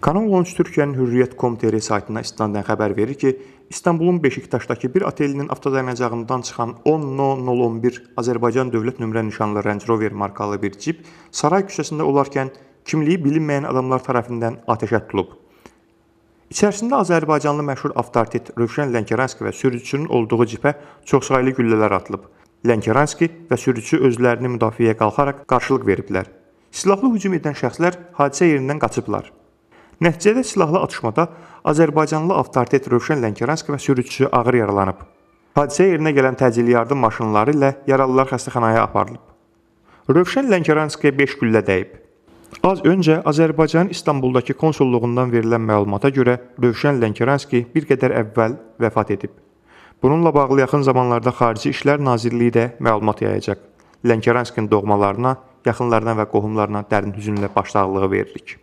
Kanal 13 Türkiyənin Hürriyyət.com.tr saytına istinadən xəbər verir ki, İstanbulun Beşiktaşdakı bir otelinin avtodərnəcağından çıxan 10.011 Azərbaycan dövlət nömrə nişanlı Range Rover markalı bir cip saray küçəsində olarkən kimliyi bilinməyən adamlar tərəfindən atəşə tutulub. İçərisində Azərbaycanlı məşhur avtoritet Rövşən Lənkəranski və sürücüsünün olduğu cipə çoxsaylı güllələr atılıb. Lənkəranski və sürücüsü özlərini müdafiəyə qalxaraq qarşılıq veriblər. Silahlı hücum edən şəxslər hadisə yerindən qaçıblar. Nəticədə silahlı atışmada Azərbaycanlı avtoritet Rövşən Lənkəranski və sürücüsü ağır yaralanıb. Hadisə yerinə gələn təcili yardım maşınları ilə yaralılar xəstəxanaya aparılıb. Rövşən Lənkəranskiyə 5 güllə dəyib. Az öncə Azərbaycanın İstanbuldakı konsulluğundan verilən məlumata görə Rövşən Lənkəranski bir qədər əvvəl vəfat edib. Bununla bağlı yaxın zamanlarda Xarici İşlər Nazirliyi də məlumat yayacaq. Lənkəranskinin doğmalarına, yaxınlarına və qohumlarına dərin hüznlə başsağlığı veririk.